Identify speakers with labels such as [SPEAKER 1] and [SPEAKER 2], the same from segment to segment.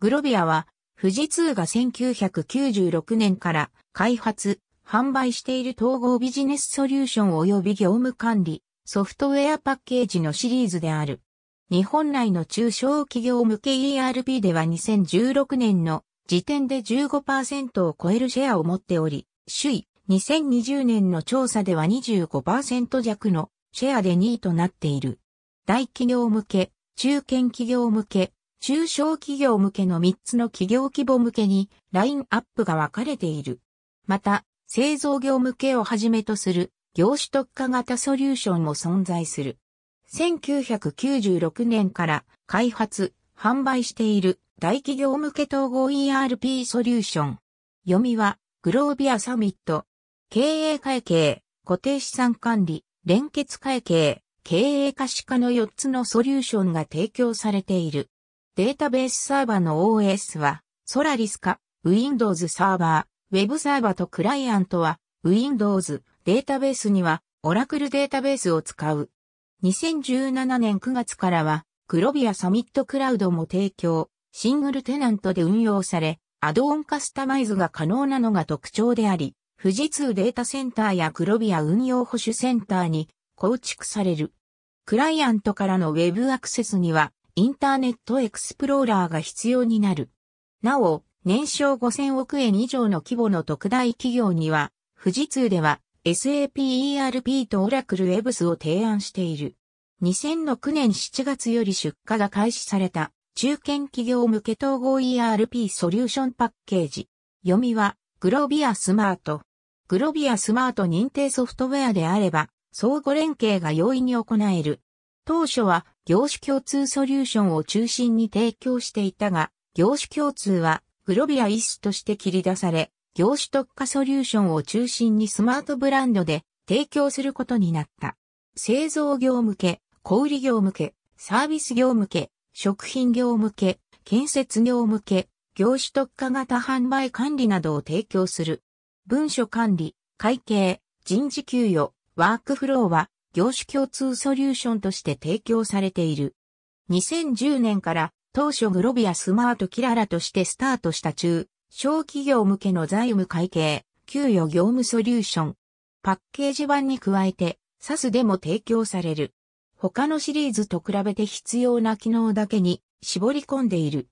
[SPEAKER 1] グロビアは、富士通が1996年から開発、販売している統合ビジネスソリューション及び業務管理、ソフトウェアパッケージのシリーズである。日本内の中小企業向け ERP では2016年の時点で15%を超えるシェアを持っており、首位2020年の調査では25%弱のシェアで2位となっている。大企業向け、中堅企業向け、中小企業向けの3つの企業規模向けにラインアップが分かれている。また、製造業向けをはじめとする業種特化型ソリューションも存在する。1996年から開発、販売している大企業向け統合 ERP ソリューション。読みはグロービアサミット。経営会計、固定資産管理、連結会計、経営可視化の4つのソリューションが提供されている。データベースサーバの OS は、ソラリスか、Windows サーバー、Web サーバーとクライアントは、Windows データベースには、Oracle データベースを使う。2017年9月からは、クロビアサミットクラウドも提供、シングルテナントで運用され、アドオンカスタマイズが可能なのが特徴であり、富士通データセンターやクロビア運用保守センターに構築される。クライアントからの Web アクセスには、インターネットエクスプローラーが必要になる。なお、年商5000億円以上の規模の特大企業には、富士通では SAP ERP とオラクル e ブ s を提案している。2006年7月より出荷が開始された中堅企業向け統合 ERP ソリューションパッケージ。読みはグロビアスマート。グロビアスマート認定ソフトウェアであれば相互連携が容易に行える。当初は業種共通ソリューションを中心に提供していたが、業種共通はグロビア一スとして切り出され、業種特化ソリューションを中心にスマートブランドで提供することになった。製造業向け、小売業向け、サービス業向け、食品業向け、建設業向け、業種特化型販売管理などを提供する。文書管理、会計、人事給与、ワークフローは業種共通ソリューションとして提供されている。2010年から当初グロビアスマートキララとしてスタートした中、小企業向けの財務会計、給与業務ソリューション。パッケージ版に加えて、SAS でも提供される。他のシリーズと比べて必要な機能だけに絞り込んでいる。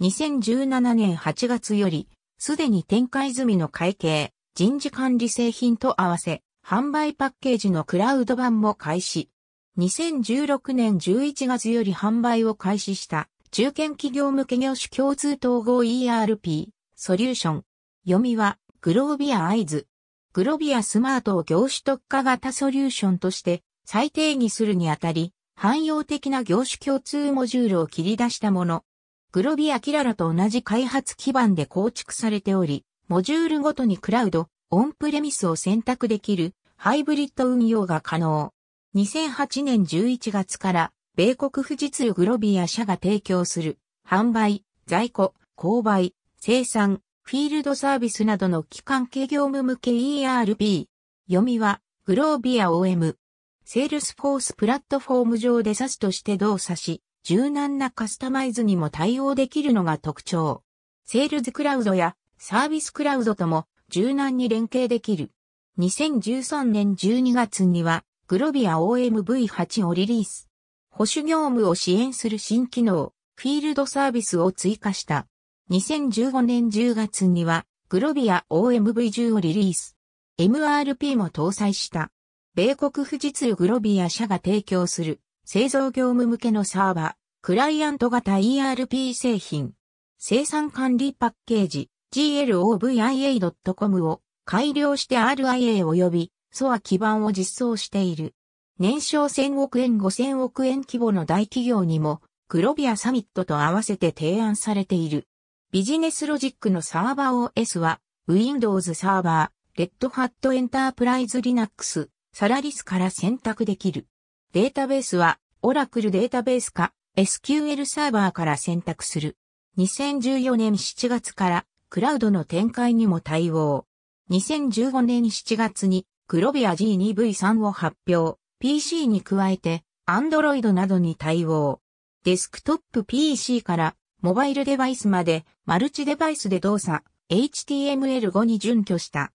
[SPEAKER 1] 2017年8月より、すでに展開済みの会計、人事管理製品と合わせ、販売パッケージのクラウド版も開始。2016年11月より販売を開始した中堅企業向け業種共通統合 ERP ソリューション。読みはグロービアアイズ。グロビアスマートを業種特化型ソリューションとして再定義するにあたり、汎用的な業種共通モジュールを切り出したもの。グロビアキララと同じ開発基盤で構築されており、モジュールごとにクラウド、オンプレミスを選択できるハイブリッド運用が可能。2008年11月から米国富士通グロビア社が提供する販売、在庫、購買、生産、フィールドサービスなどの機関系業務向け ERP。読みはグロービア OM。セールスフォースプラットフォーム上で SAS として動作し、柔軟なカスタマイズにも対応できるのが特徴。セールズクラウドやサービスクラウドとも柔軟に連携できる。2013年12月には、グロビア OMV8 をリリース。保守業務を支援する新機能、フィールドサービスを追加した。2015年10月には、グロビア OMV10 をリリース。MRP も搭載した。米国富士通グロビア社が提供する製造業務向けのサーバー、クライアント型 ERP 製品、生産管理パッケージ、glovia.com を改良して RIA 及び SOA 基盤を実装している。年商1000億円5000億円規模の大企業にも、クロビアサミットと合わせて提案されている。ビジネスロジックのサーバー OS は、Windows サーバー、レッドハットエンタープライズ Linux、サラリスから選択できる。データベースは、Oracle データベースか、SQL サーバーから選択する。2014年7月から、クラウドの展開にも対応。2015年7月にクロビア G2V3 を発表。PC に加えて Android などに対応。デスクトップ PC からモバイルデバイスまでマルチデバイスで動作 HTML5 に準拠した。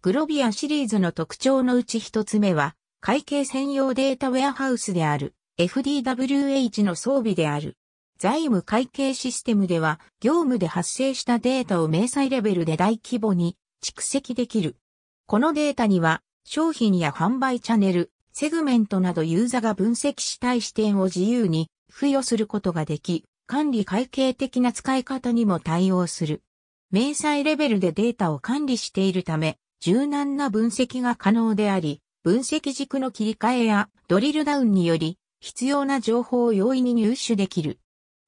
[SPEAKER 1] クロビアシリーズの特徴のうち一つ目は会計専用データウェアハウスである FDWH の装備である。財務会計システムでは、業務で発生したデータを明細レベルで大規模に蓄積できる。このデータには、商品や販売チャンネル、セグメントなどユーザーが分析したい視点を自由に付与することができ、管理会計的な使い方にも対応する。明細レベルでデータを管理しているため、柔軟な分析が可能であり、分析軸の切り替えやドリルダウンにより必要な情報を容易に入手できる。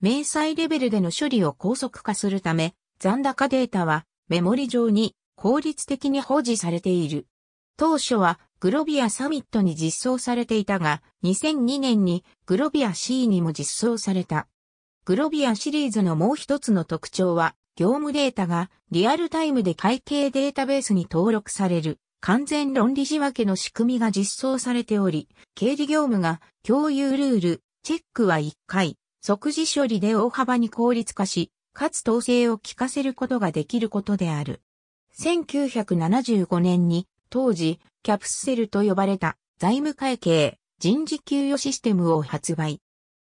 [SPEAKER 1] 明細レベルでの処理を高速化するため、残高データはメモリ上に効率的に保持されている。当初はグロビアサミットに実装されていたが、2002年にグロビア C にも実装された。グロビアシリーズのもう一つの特徴は、業務データがリアルタイムで会計データベースに登録される完全論理仕分けの仕組みが実装されており、経理業務が共有ルール、チェックは1回、即時処理で大幅に効率化し、かつ統制を効かせることができることである。1975年に、当時、キャプセルと呼ばれた財務会計、人事給与システムを発売。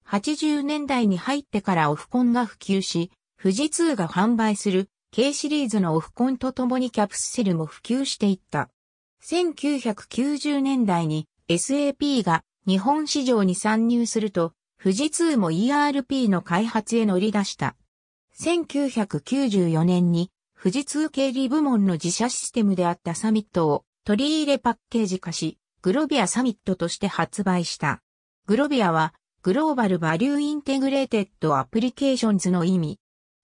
[SPEAKER 1] 80年代に入ってからオフコンが普及し、富士通が販売する K シリーズのオフコンとともにキャプセルも普及していった。1990年代に SAP が日本市場に参入すると富士通も ERP の開発へ乗り出した。1994年に富士通経理部門の自社システムであったサミットを取り入れパッケージ化し、グロビアサミットとして発売した。グロビアはグローバルバリューインテグレーテッドアプリケーションズの意味。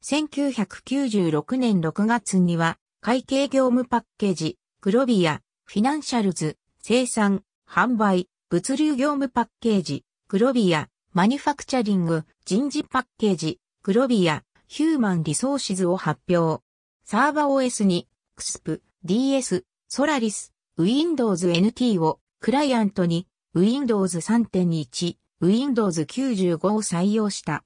[SPEAKER 1] 1996年6月には会計業務パッケージ、グロビア、フィナンシャルズ、生産、販売、物流業務パッケージ、グロビア、マニュファクチャリング、人事パッケージ、グロビア、ヒューマンリソーシズを発表。サーバ OS に、XP、DS、ソラリス、Windows NT をクライアントに Windows 3.1、Windows 95を採用した。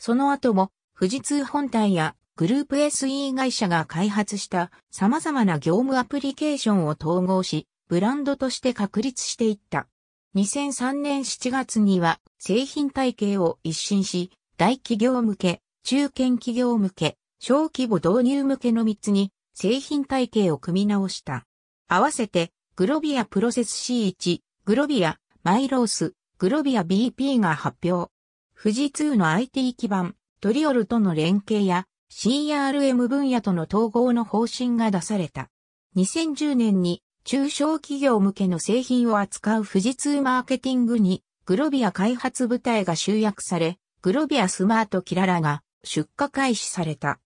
[SPEAKER 1] その後も富士通本体やグループ SE 会社が開発した様々な業務アプリケーションを統合し、ブランドとして確立していった。2003年7月には製品体系を一新し、大企業向け、中堅企業向け、小規模導入向けの3つに製品体系を組み直した。合わせて、グロビアプロセス C1、グロビア、マイロース、グロビア BP が発表。富士通の IT 基盤、トリオルとの連携や CRM 分野との統合の方針が出された。2010年に中小企業向けの製品を扱う富士通マーケティングに、グロビア開発部隊が集約され、グロビアスマートキララが出荷開始された。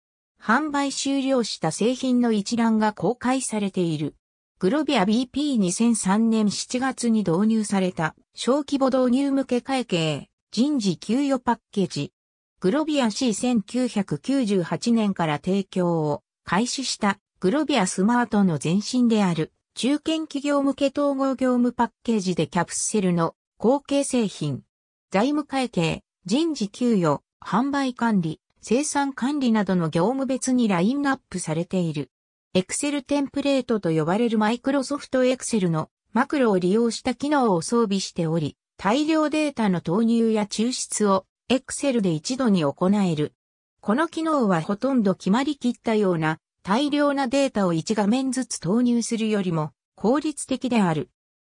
[SPEAKER 1] 販売終了した製品の一覧が公開されている。グロビア BP2003 年7月に導入された小規模導入向け会計、人事給与パッケージ。グロビア C1998 年から提供を開始したグロビアスマートの前身である。中堅企業向け統合業務パッケージでキャプセルの後継製品、財務会計、人事給与、販売管理、生産管理などの業務別にラインナップされている。Excel テンプレートと呼ばれるマイクロソフト Excel のマクロを利用した機能を装備しており、大量データの投入や抽出を Excel で一度に行える。この機能はほとんど決まりきったような大量なデータを1画面ずつ投入するよりも効率的である。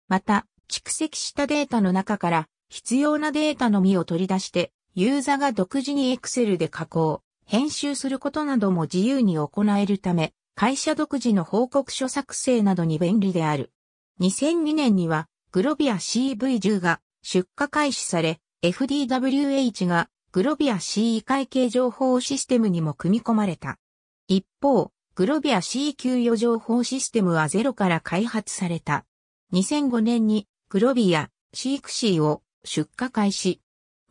[SPEAKER 1] また、蓄積したデータの中から必要なデータのみを取り出して、ユーザーが独自に Excel で加工、編集することなども自由に行えるため、会社独自の報告書作成などに便利である。2002年には、グロビア CV10 が出荷開始され、FDWH がグロビア CE 会計情報システムにも組み込まれた。一方、グロビア C 給与情報システムはゼロから開発された。2005年にグロビア C クシーを出荷開始。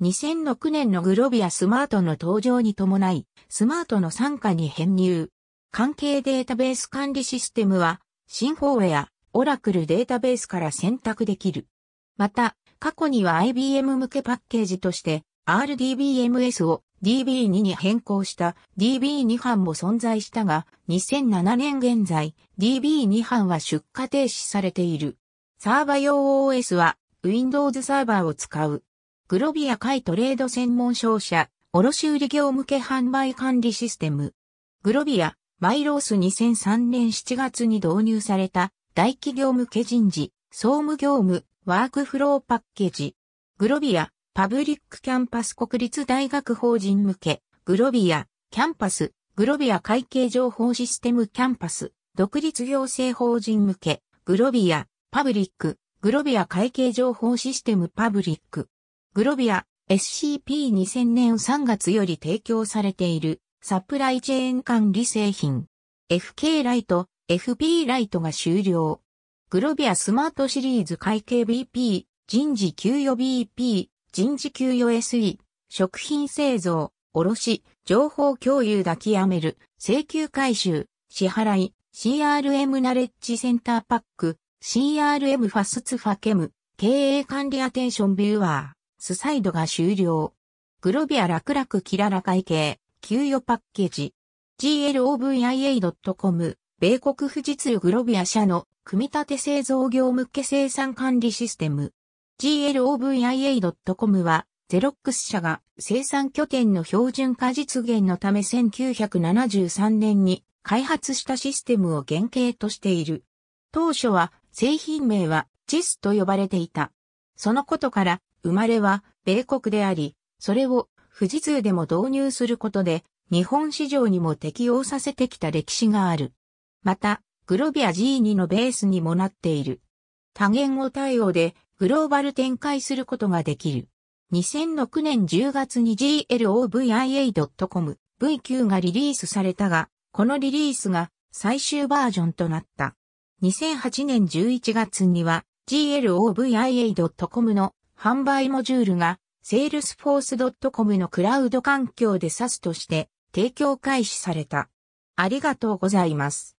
[SPEAKER 1] 2006年のグロビアスマートの登場に伴い、スマートの参加に編入。関係データベース管理システムは、新フォーウェア、オラクルデータベースから選択できる。また、過去には IBM 向けパッケージとして、RDBMS を DB2 に変更した DB2 班も存在したが、2007年現在、DB2 班は出荷停止されている。サーバ用 OS は Windows サーバーを使う。グロビア海トレード専門商社、卸売業向け販売管理システム。グロビア、マイロース2003年7月に導入された大企業向け人事、総務業務、ワークフローパッケージ。グロビア、パブリックキャンパス国立大学法人向け、グロビア、キャンパス、グロビア会計情報システムキャンパス、独立行政法人向け、グロビア、パブリック、グロビア会計情報システムパブリック、グロビア、SCP-2000 年3月より提供されている、サプライチェーン管理製品、FK ライト、FP ライトが終了。グロビアスマートシリーズ会計 BP、人事給与 BP、人事給与 SE、食品製造、卸、情報共有抱きやめる、請求回収、支払い、CRM ナレッジセンターパック、CRM ファスツファケム、経営管理アテンションビューアー、スサイドが終了。グロビア楽々キララ会計、給与パッケージ、glovia.com、米国富士通グロビア社の組み立て製造業向け生産管理システム、glovia.com は、ゼロックス社が生産拠点の標準化実現のため1973年に開発したシステムを原型としている。当初は製品名はチスと呼ばれていた。そのことから生まれは米国であり、それを富士通でも導入することで日本市場にも適応させてきた歴史がある。また、グロビア G2 のベースにもなっている。多言語対応でグローバル展開することができる。2006年10月に GLOVIA.com V9 がリリースされたが、このリリースが最終バージョンとなった。2008年11月には GLOVIA.com の販売モジュールが salesforce.com のクラウド環境で s a s として提供開始された。ありがとうございます。